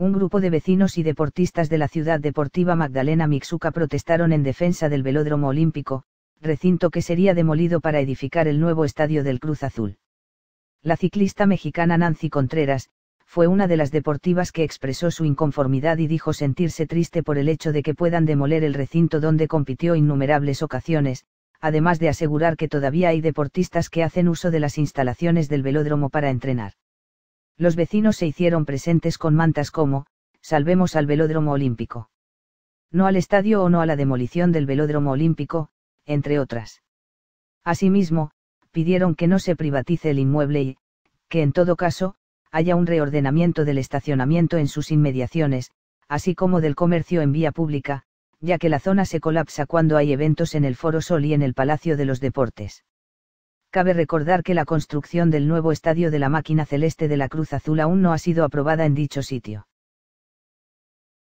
un grupo de vecinos y deportistas de la ciudad deportiva Magdalena Mixuca protestaron en defensa del velódromo olímpico, recinto que sería demolido para edificar el nuevo estadio del Cruz Azul. La ciclista mexicana Nancy Contreras, fue una de las deportivas que expresó su inconformidad y dijo sentirse triste por el hecho de que puedan demoler el recinto donde compitió innumerables ocasiones, además de asegurar que todavía hay deportistas que hacen uso de las instalaciones del velódromo para entrenar. Los vecinos se hicieron presentes con mantas como, salvemos al velódromo olímpico. No al estadio o no a la demolición del velódromo olímpico, entre otras. Asimismo, pidieron que no se privatice el inmueble y, que en todo caso, haya un reordenamiento del estacionamiento en sus inmediaciones, así como del comercio en vía pública, ya que la zona se colapsa cuando hay eventos en el Foro Sol y en el Palacio de los Deportes. Cabe recordar que la construcción del nuevo estadio de la máquina celeste de la Cruz Azul aún no ha sido aprobada en dicho sitio.